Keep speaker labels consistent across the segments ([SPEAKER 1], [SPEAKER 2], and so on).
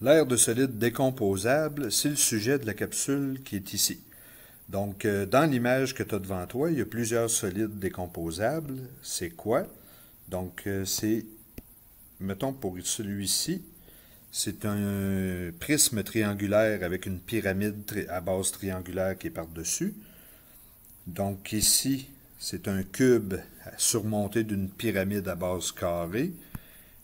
[SPEAKER 1] L'air de solide décomposable, c'est le sujet de la capsule qui est ici. Donc, euh, dans l'image que tu as devant toi, il y a plusieurs solides décomposables. C'est quoi? Donc, euh, c'est, mettons pour celui-ci, c'est un prisme triangulaire avec une pyramide à base triangulaire qui est par-dessus. Donc ici, c'est un cube surmonté d'une pyramide à base carrée.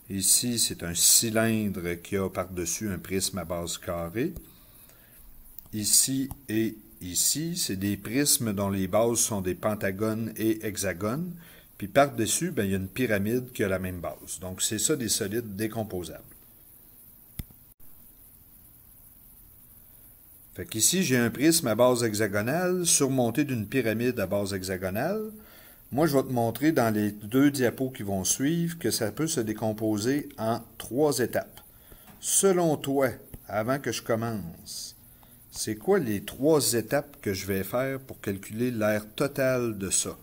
[SPEAKER 1] Ici, c'est un cylindre qui a par-dessus un prisme à base carrée. Ici et ici, c'est des prismes dont les bases sont des pentagones et hexagones. Puis par-dessus, ben, il y a une pyramide qui a la même base. Donc, c'est ça des solides décomposables. Fait qu'ici, j'ai un prisme à base hexagonale surmonté d'une pyramide à base hexagonale. Moi, je vais te montrer dans les deux diapos qui vont suivre que ça peut se décomposer en trois étapes. Selon toi, avant que je commence, c'est quoi les trois étapes que je vais faire pour calculer l'air total de ça?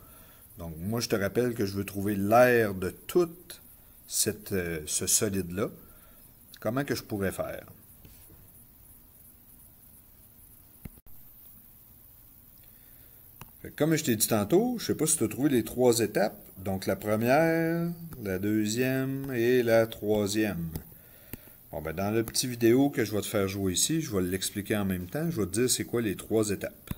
[SPEAKER 1] Donc, moi, je te rappelle que je veux trouver l'air de tout euh, ce solide-là. Comment que je pourrais faire? Comme je t'ai dit tantôt, je ne sais pas si tu as trouvé les trois étapes. Donc la première, la deuxième et la troisième. Bon, ben, dans la petite vidéo que je vais te faire jouer ici, je vais l'expliquer en même temps. Je vais te dire c'est quoi les trois étapes.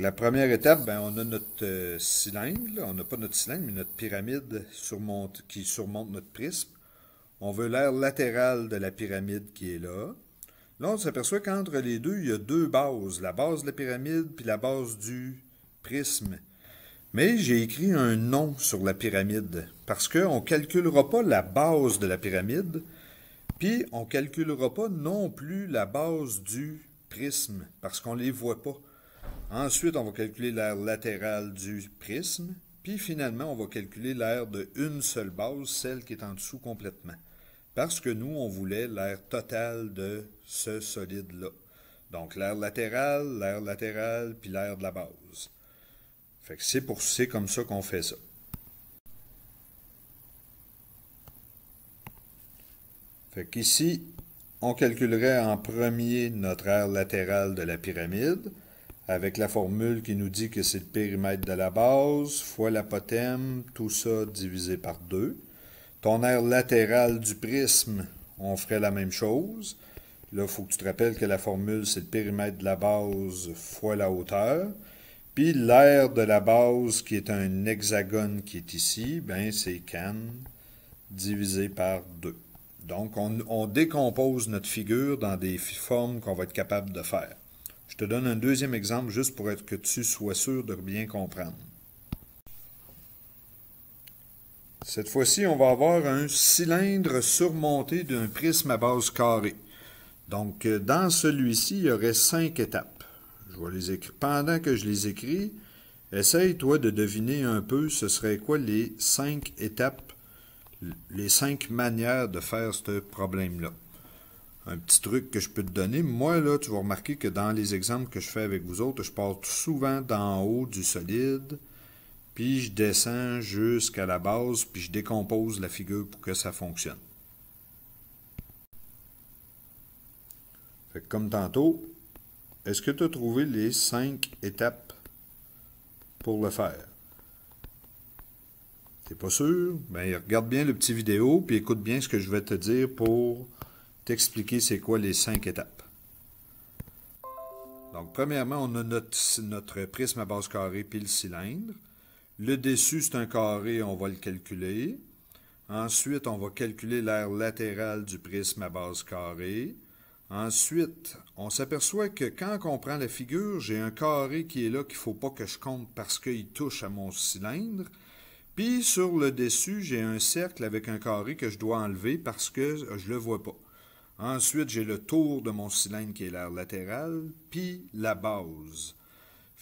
[SPEAKER 1] la première étape, ben, on a notre euh, cylindre. On n'a pas notre cylindre, mais notre pyramide qui surmonte notre prisme. On veut l'air latéral de la pyramide qui est là. Là, on s'aperçoit qu'entre les deux, il y a deux bases, la base de la pyramide puis la base du prisme. Mais j'ai écrit un nom sur la pyramide parce qu'on ne calculera pas la base de la pyramide, puis on ne calculera pas non plus la base du prisme parce qu'on ne les voit pas. Ensuite, on va calculer l'aire latérale du prisme, puis finalement, on va calculer l'aire de une seule base, celle qui est en dessous complètement parce que nous, on voulait l'air total de ce solide-là. Donc l'air latéral, l'air latéral, puis l'air de la base. Fait que c'est pour comme ça qu'on fait ça. Fait qu'ici, on calculerait en premier notre aire latérale de la pyramide avec la formule qui nous dit que c'est le périmètre de la base fois l'apothème, tout ça divisé par 2. Ton aire latérale du prisme, on ferait la même chose. Là, il faut que tu te rappelles que la formule, c'est le périmètre de la base fois la hauteur. Puis l'aire de la base, qui est un hexagone qui est ici, ben c'est can divisé par 2. Donc, on, décompose notre figure dans des formes qu'on va être capable de faire. Je te donne un deuxième exemple juste pour être que tu sois sûr de bien comprendre. Cette fois-ci, on va avoir un cylindre surmonté d'un prisme à base carrée. Donc, euh, dans celui-ci, il y aurait cinq étapes. Je vais les écrire. Pendant que je les écris, essaye, toi, de deviner un peu ce serait quoi les cinq étapes, les cinq manières de faire ce problème-là. Un petit truc que je peux te donner. Moi, là, tu vas remarquer que dans les exemples que je fais avec vous autres, je pars souvent d'en haut du solide puis je descends jusqu'à la base, puis je décompose la figure pour que ça fonctionne. comme tantôt, est-ce que tu as trouvé les cinq étapes pour le faire? T'es pas sûr? mais ben, regarde bien le petit vidéo, puis écoute bien ce que je vais te dire pour t'expliquer c'est quoi les cinq étapes. Donc, premièrement, on a notre, notre prisme à base carrée puis le cylindre. Le dessus, c'est un carré, on va le calculer. Ensuite, on va calculer l'aire latérale du prisme à base carrée. Ensuite, on s'aperçoit que quand on prend la figure, j'ai un carré qui est là qu'il ne faut pas que je compte parce qu'il touche à mon cylindre. Puis sur le dessus, j'ai un cercle avec un carré que je dois enlever parce que je ne le vois pas. Ensuite, j'ai le tour de mon cylindre qui est l'aire latéral, puis la base.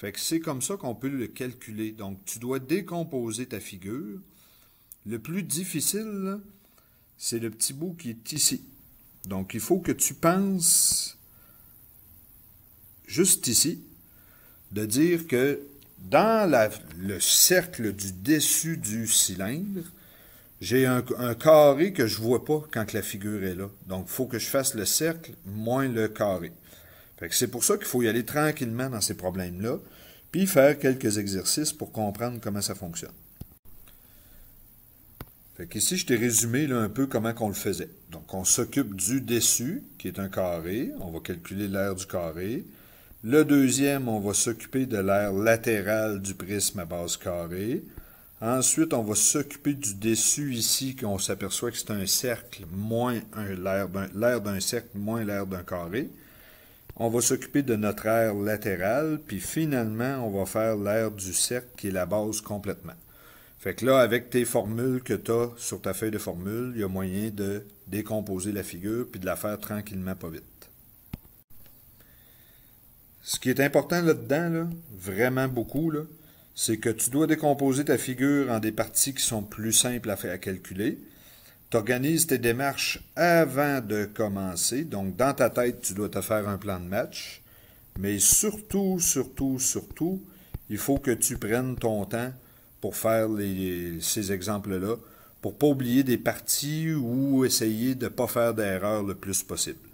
[SPEAKER 1] Fait que c'est comme ça qu'on peut le calculer. Donc, tu dois décomposer ta figure. Le plus difficile, c'est le petit bout qui est ici. Donc, il faut que tu penses juste ici, de dire que dans le cercle du dessus du cylindre, j'ai un, un, carré que je ne vois pas quand la figure est là. Donc, il faut que je fasse le cercle moins le carré c'est pour ça qu'il faut y aller tranquillement dans ces problèmes-là, puis faire quelques exercices pour comprendre comment ça fonctionne. ici, je t'ai résumé un peu comment on le faisait. Donc, on s'occupe du dessus, qui est un carré. On va calculer l'aire du carré. Le deuxième, on va s'occuper de l'aire latérale du prisme à base carrée. Ensuite, on va s'occuper du dessus ici, qu'on s'aperçoit que c'est un cercle moins l'aire d'un cercle moins l'air d'un carré on va s'occuper de notre aire latérale, puis finalement, on va faire l'aire du cercle qui est la base complètement. Fait que là, avec tes formules que tu as sur ta feuille de formule, il y a moyen de décomposer la figure puis de la faire tranquillement, pas vite. Ce qui est important là-dedans, vraiment beaucoup, c'est que tu dois décomposer ta figure en des parties qui sont plus simples à, faire, à calculer, T'organises tes démarches avant de commencer. Donc, dans ta tête, tu dois te faire un plan de match. Mais surtout, surtout, surtout, il faut que tu prennes ton temps pour faire ces exemples-là, pour ne pas oublier des parties ou essayer de ne pas faire d'erreur le plus possible.